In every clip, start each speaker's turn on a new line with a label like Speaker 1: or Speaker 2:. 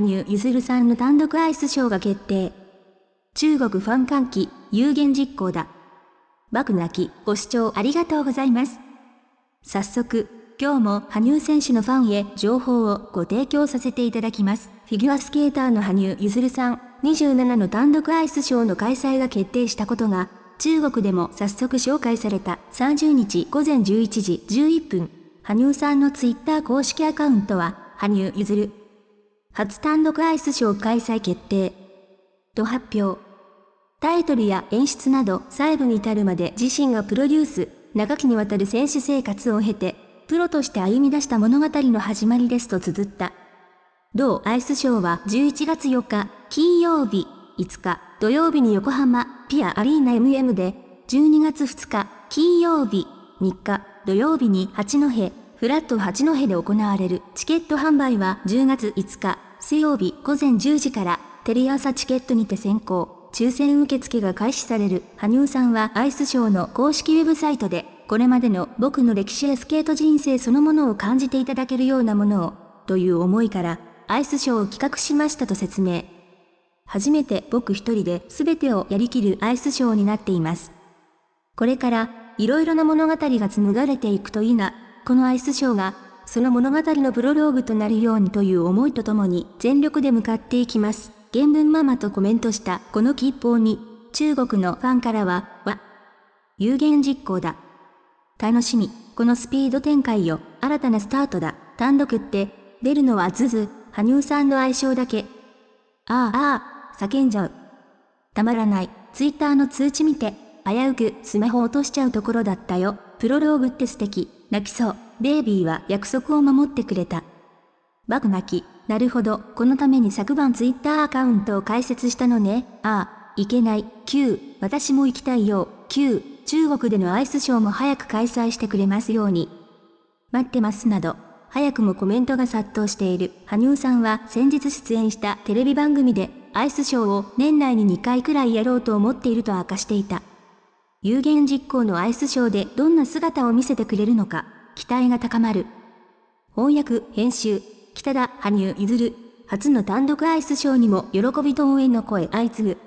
Speaker 1: 羽生結弦さんの単独アイスショーが決定。中国ファン歓喜、有言実行だ。幕泣き、ご視聴ありがとうございます。早速、今日も羽生選手のファンへ情報をご提供させていただきます。フィギュアスケーターの羽生結弦さん、27の単独アイスショーの開催が決定したことが、中国でも早速紹介された30日午前11時11分、羽生さんのツイッター公式アカウントは、羽生結弦初単独アイスショー開催決定。と発表。タイトルや演出など細部に至るまで自身がプロデュース、長きにわたる選手生活を経て、プロとして歩み出した物語の始まりですと綴った。同アイスショーは11月4日、金曜日、5日、土曜日に横浜、ピアアリーナ MM で、12月2日、金曜日、3日、土曜日に八戸、フラット八戸で行われるチケット販売は10月5日、水曜日午前10時から、テレ朝チケットにて先行、抽選受付が開始される、羽生さんはアイスショーの公式ウェブサイトで、これまでの僕の歴史やスケート人生そのものを感じていただけるようなものを、という思いから、アイスショーを企画しましたと説明。初めて僕一人で全てをやりきるアイスショーになっています。これから、いろいろな物語が紡がれていくといいな、このアイスショーがその物語のプロローグとなるようにという思いとともに全力で向かっていきます。原文ママとコメントしたこの吉報に中国のファンからは、わ、有言実行だ。楽しみ。このスピード展開よ。新たなスタートだ。単独って、出るのはズズ、羽生さんの愛称だけ。ああ、ああ、叫んじゃう。たまらない。ツイッターの通知見て、危うくスマホ落としちゃうところだったよ。プロローグって素敵。泣きそう。ベイビーは約束を守ってくれた。バクマキ、なるほど、このために昨晩ツイッターアカウントを開設したのね。ああ、いけない、Q、私も行きたいよ、Q、中国でのアイスショーも早く開催してくれますように。待ってますなど、早くもコメントが殺到している。羽生さんは先日出演したテレビ番組で、アイスショーを年内に2回くらいやろうと思っていると明かしていた。有言実行のアイスショーでどんな姿を見せてくれるのか。期待が高まる。翻訳、編集、北田、羽生、譲る、初の単独アイスショーにも喜びと応援の声相次ぐ。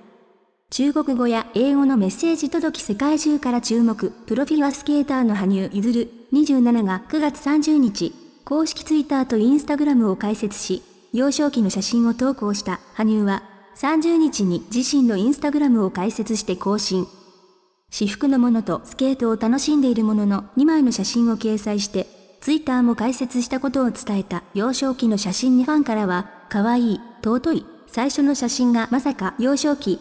Speaker 1: 中国語や英語のメッセージ届き世界中から注目、プロフィギュアスケーターの羽生結弦27が9月30日、公式ツイッターとインスタグラムを開設し、幼少期の写真を投稿した羽生は、30日に自身のインスタグラムを開設して更新。私服のものとスケートを楽しんでいるものの2枚の写真を掲載して、ツイッターも解説したことを伝えた幼少期の写真にファンからは、可愛い、尊い、最初の写真がまさか幼少期。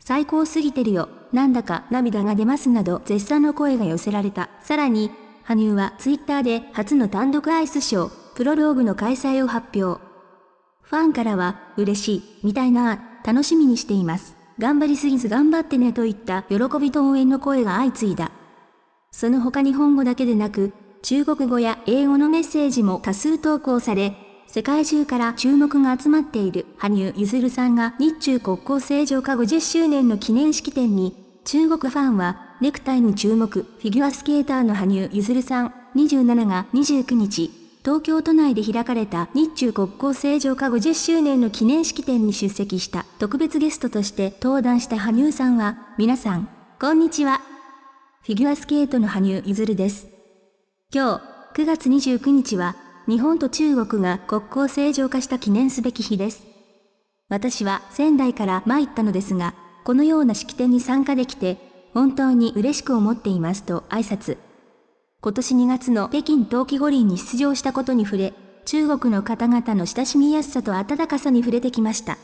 Speaker 1: 最高すぎてるよ、なんだか涙が出ますなど絶賛の声が寄せられた。さらに、羽生はツイッターで初の単独アイスショー、プロローグの開催を発表。ファンからは、嬉しい、みたいな、楽しみにしています。頑張りすぎず頑張ってねといった喜びと応援の声が相次いだ。その他日本語だけでなく、中国語や英語のメッセージも多数投稿され、世界中から注目が集まっている羽生結弦さんが日中国交正常化50周年の記念式典に、中国ファンはネクタイに注目、フィギュアスケーターの羽生結弦さん27が29日、東京都内で開かれた日中国交正常化50周年の記念式典に出席した特別ゲストとして登壇した羽生さんは、皆さん、こんにちは。フィギュアスケートの羽生結弦です。今日、9月29日は、日本と中国が国交正常化した記念すべき日です。私は仙台から参ったのですが、このような式典に参加できて、本当に嬉しく思っていますと挨拶。今年2月の北京冬季五輪に出場したことに触れ、中国の方々の親しみやすさと温かさに触れてきました。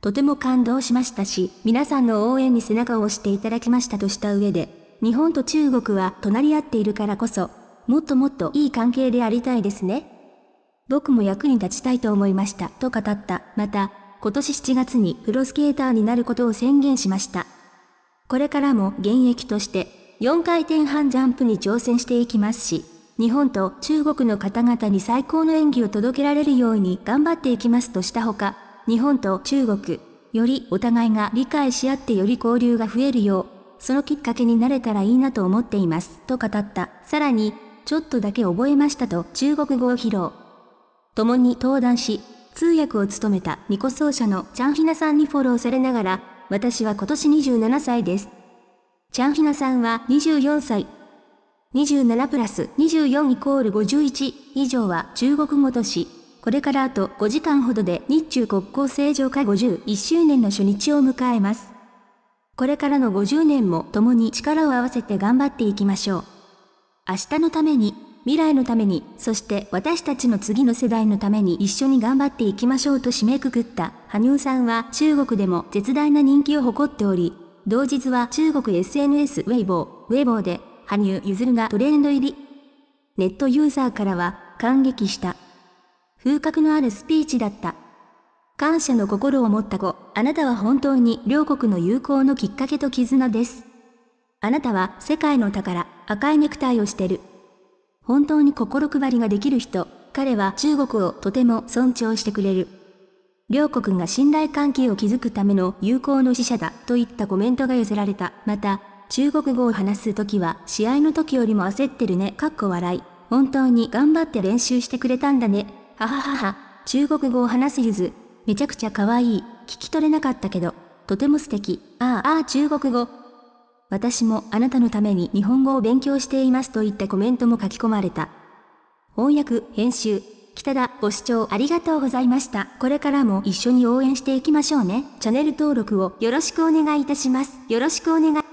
Speaker 1: とても感動しましたし、皆さんの応援に背中を押していただきましたとした上で、日本と中国は隣り合っているからこそ、もっともっといい関係でありたいですね。僕も役に立ちたいと思いました、と語った。また、今年7月にプロスケーターになることを宣言しました。これからも現役として4回転半ジャンプに挑戦していきますし、日本と中国の方々に最高の演技を届けられるように頑張っていきますとしたほか、日本と中国、よりお互いが理解し合ってより交流が増えるよう、そのきっかけになれたらいいなと思っています、と語った。さらに、ちょっとだけ覚えましたと中国語を披露。共に登壇し、通訳を務めたニコ奏者のチャンヒナさんにフォローされながら、私は今年27歳です。チャンヒナさんは24歳。27プラス24イコール51以上は中国語都市。これからあと5時間ほどで日中国交正常化51周年の初日を迎えます。これからの50年も共に力を合わせて頑張っていきましょう。明日のために、未来のために、そして私たちの次の世代のために一緒に頑張っていきましょうと締めくくった羽生さんは中国でも絶大な人気を誇っており、同日は中国 SNS ウェイボー、ウェイボーで、羽生結弦がトレンド入り。ネットユーザーからは、感激した。風格のあるスピーチだった。感謝の心を持った子、あなたは本当に両国の友好のきっかけと絆です。あなたは世界の宝、赤いネクタイをしてる。本当に心配りができる人、彼は中国をとても尊重してくれる。両国が信頼関係を築くための友好の使者だといったコメントが寄せられた。また、中国語を話すときは試合の時よりも焦ってるね。かっこ笑い。本当に頑張って練習してくれたんだね。はははは。中国語を話すゆず。めちゃくちゃ可愛い。聞き取れなかったけど、とても素敵。ああああ中国語。私もあなたのために日本語を勉強していますといったコメントも書き込まれた。翻訳、編集、北田、ご視聴ありがとうございました。これからも一緒に応援していきましょうね。チャンネル登録をよろしくお願いいたします。よろしくお願い。